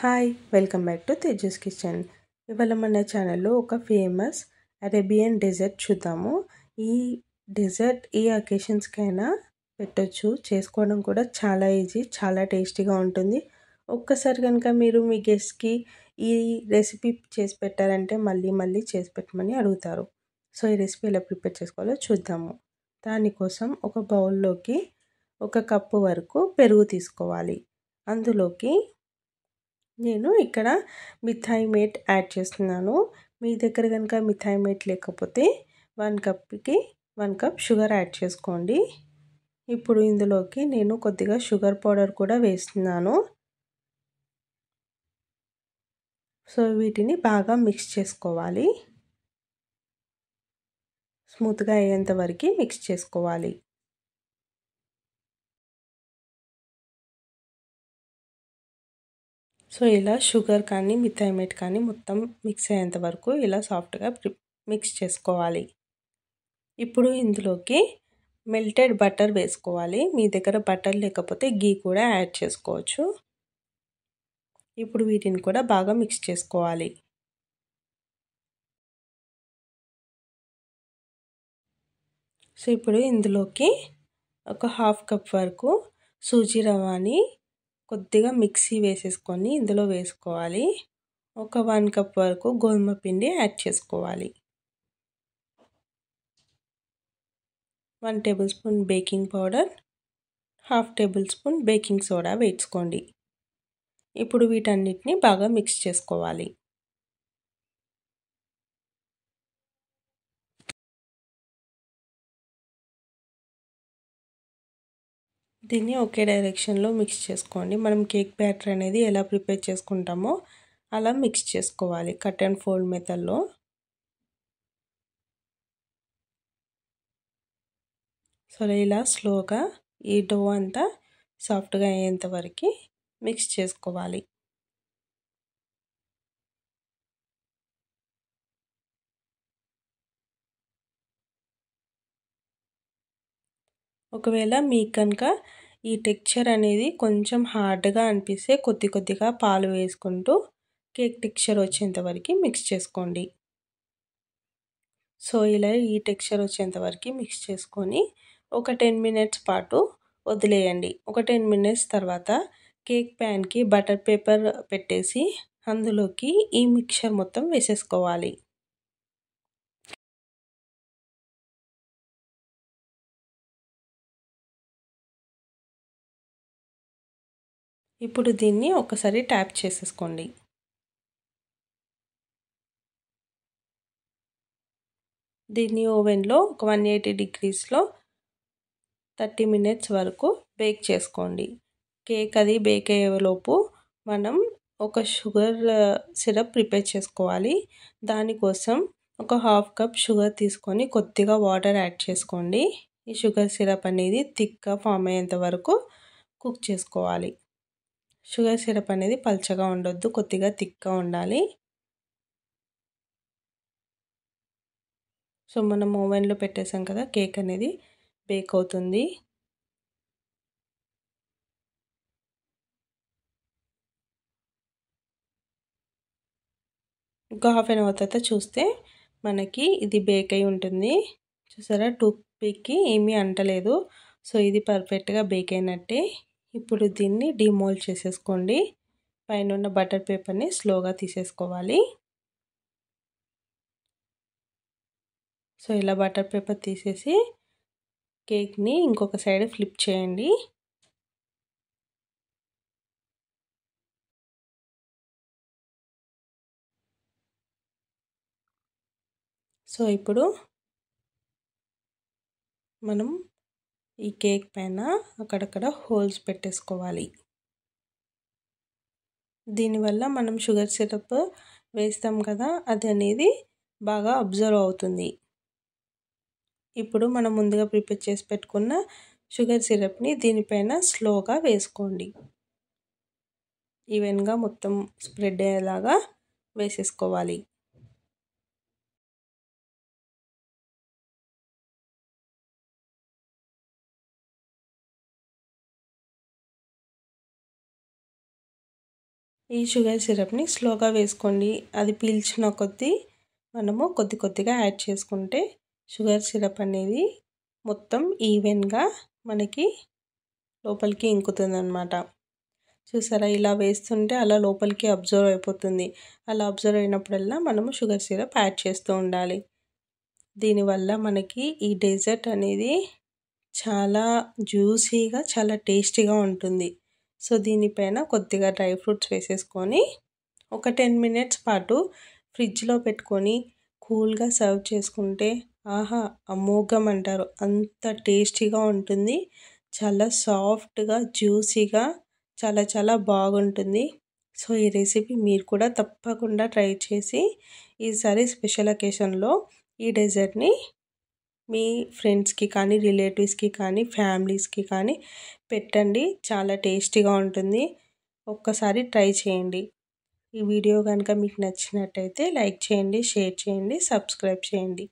hi welcome back to Tejas kitchen ఇవాళ మన ఛానల్లో ఒక ఫేమస్ అరేబియన్ డెజర్ట్ చూద్దాము ఈ డెజర్ట్ ఈ అకేషన్స్కైనా పెట్టొచ్చు చేసుకోవడం కూడా చాలా ఈజీ చాలా టేస్టీగా ఉంటుంది ఒక్కసారి కనుక మీరు మీ గెస్ట్కి ఈ రెసిపీ చేసి పెట్టారంటే మళ్ళీ మళ్ళీ చేసి పెట్టమని అడుగుతారు సో ఈ రెసిపీ ఎలా ప్రిపేర్ చేసుకోవాలో చూద్దాము దానికోసం ఒక బౌల్లోకి ఒక కప్పు వరకు పెరుగు తీసుకోవాలి అందులోకి నేను ఇక్కడ మిథాయి మేట్ యాడ్ చేస్తున్నాను మీ దగ్గర కనుక మిథాయి మేట్ లేకపోతే వన్ కప్కి వన్ కప్ షుగర్ యాడ్ చేసుకోండి ఇప్పుడు ఇందులోకి నేను కొద్దిగా షుగర్ పౌడర్ కూడా వేస్తున్నాను సో వీటిని బాగా మిక్స్ చేసుకోవాలి స్మూత్గా అయ్యేంత వరకు మిక్స్ చేసుకోవాలి సో ఇలా షుగర్ కానీ మిథైమేట్ కానీ మొత్తం మిక్స్ అయ్యేంత వరకు ఇలా సాఫ్ట్గా మిక్స్ చేసుకోవాలి ఇప్పుడు ఇందులోకి మెల్టెడ్ బటర్ వేసుకోవాలి మీ దగ్గర బటర్ లేకపోతే గీ కూడా యాడ్ చేసుకోవచ్చు ఇప్పుడు వీటిని కూడా బాగా మిక్స్ చేసుకోవాలి సో ఇప్పుడు ఇందులోకి ఒక హాఫ్ కప్ వరకు సూజీ రవాని కొద్దిగా మిక్సీ వేసేసుకొని ఇందులో వేసుకోవాలి ఒక వన్ కప్ వరకు గోధుమ పిండి యాడ్ చేసుకోవాలి one table spoon baking powder half table spoon baking soda వేసుకోండి ఇప్పుడు వీటన్నిటిని బాగా మిక్స్ చేసుకోవాలి దీన్ని ఒకే డైరెక్షన్లో మిక్స్ చేసుకోండి మనం కేక్ బ్యాటర్ అనేది ఎలా ప్రిపేర్ చేసుకుంటామో అలా మిక్స్ చేసుకోవాలి కట్ అండ్ ఫోల్డ్ మెథడ్లో సో ఇలా స్లోగా ఈ డో అంతా సాఫ్ట్గా అయ్యేంత వరకు మిక్స్ చేసుకోవాలి ఒకవేళ మీకు కనుక ఈ టెక్చర్ అనేది కొంచెం హార్డ్గా అనిపిస్తే కొద్ది కొద్దిగా పాలు వేసుకుంటూ కేక్ టెక్చర్ వచ్చేంతవరకు మిక్స్ చేసుకోండి సో ఇలా ఈ టెక్చర్ వచ్చేంతవరకు మిక్స్ చేసుకొని ఒక టెన్ మినిట్స్ పాటు వదిలేయండి ఒక టెన్ మినిట్స్ తర్వాత కేక్ ప్యాన్కి బటర్ పేపర్ పెట్టేసి అందులోకి ఈ మిక్చర్ మొత్తం వేసేసుకోవాలి ఇప్పుడు దీన్ని ఒకసారి ట్యాప్ చేసేసుకోండి దీన్ని ఓవెన్లో ఒక వన్ ఎయిటీ డిగ్రీస్లో థర్టీ మినిట్స్ వరకు బేక్ చేసుకోండి కేక్ అది బేక్ అయ్యేలోపు మనం ఒక షుగర్ సిరప్ ప్రిపేర్ చేసుకోవాలి దానికోసం ఒక హాఫ్ కప్ షుగర్ తీసుకొని కొద్దిగా వాటర్ యాడ్ చేసుకోండి ఈ షుగర్ సిరప్ అనేది థిక్గా ఫామ్ అయ్యేంత వరకు కుక్ చేసుకోవాలి షుగర్ సిరప్ అనేది పల్చగా ఉండొద్దు కొద్దిగా థిక్గా ఉండాలి సో మనం ఓవెన్లో పెట్టేసాం కదా కేక్ అనేది బేక్ అవుతుంది ఒక హాఫ్ అన్ అవర్ తర్వాత చూస్తే మనకి ఇది బేక్ అయి ఉంటుంది చూసారా టూత్ పిక్కి ఏమీ అంటలేదు సో ఇది పర్ఫెక్ట్గా బేక్ అయినట్టే ఇప్పుడు దీన్ని డిమోల్డ్ చేసేసుకోండి పైన ఉన్న బటర్ పేపర్ని స్లోగా తీసేసుకోవాలి సో ఇలా బటర్ పేపర్ తీసేసి కేక్ని ఇంకొక సైడ్ ఫ్లిప్ చేయండి సో ఇప్పుడు మనం ఈ కేక్ పైన అక్కడక్కడ హోల్స్ పెట్టేసుకోవాలి దీనివల్ల మనం షుగర్ సిరప్ వేస్తాం కదా అది అనేది బాగా అబ్జర్వ్ అవుతుంది ఇప్పుడు మనం ముందుగా ప్రిపేర్ చేసి పెట్టుకున్న షుగర్ సిరప్ని దీనిపైన స్లోగా వేసుకోండి ఈవెన్గా మొత్తం స్ప్రెడ్ అయ్యేలాగా వేసేసుకోవాలి ఈ షుగర్ సిరప్ని స్లోగా వేసుకోండి అది పీల్చిన కొద్దీ మనము కొద్ది కొద్దిగా యాడ్ చేసుకుంటే షుగర్ సిరప్ అనేది మొత్తం ఈవెన్గా మనకి లోపలికి అనమాట చూసారా ఇలా వేస్తుంటే అలా లోపలికి అబ్జర్వ్ అయిపోతుంది అలా అబ్జర్వ్ అయినప్పుడల్లా మనము షుగర్ సిరప్ యాడ్ చేస్తూ ఉండాలి దీనివల్ల మనకి ఈ డెజర్ట్ అనేది చాలా జ్యూసీగా చాలా టేస్టీగా ఉంటుంది సో దీనిపైన కొద్దిగా డ్రై ఫ్రూట్స్ వేసేసుకొని ఒక టెన్ మినిట్స్ పాటు ఫ్రిడ్జ్లో పెట్టుకొని కూల్గా సర్వ్ చేసుకుంటే ఆహా అమోఘం అంటారు అంత టేస్టీగా ఉంటుంది చాలా సాఫ్ట్గా జ్యూసీగా చాలా చాలా బాగుంటుంది సో ఈ రెసిపీ మీరు కూడా తప్పకుండా ట్రై చేసి ఈసారి స్పెషల్ అకేషన్లో ఈ డెజర్ట్ని మీ ఫ్రెండ్స్కి కానీ రిలేటివ్స్కి కానీ ఫ్యామిలీస్కి కానీ పెట్టండి చాలా టేస్టీగా ఉంటుంది ఒక్కసారి ట్రై చేయండి ఈ వీడియో కనుక మీకు నచ్చినట్టయితే లైక్ చేయండి షేర్ చేయండి సబ్స్క్రైబ్ చేయండి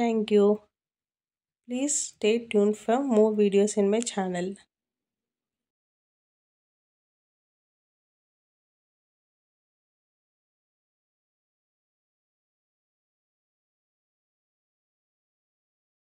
thank you please stay tune for more videos in my channel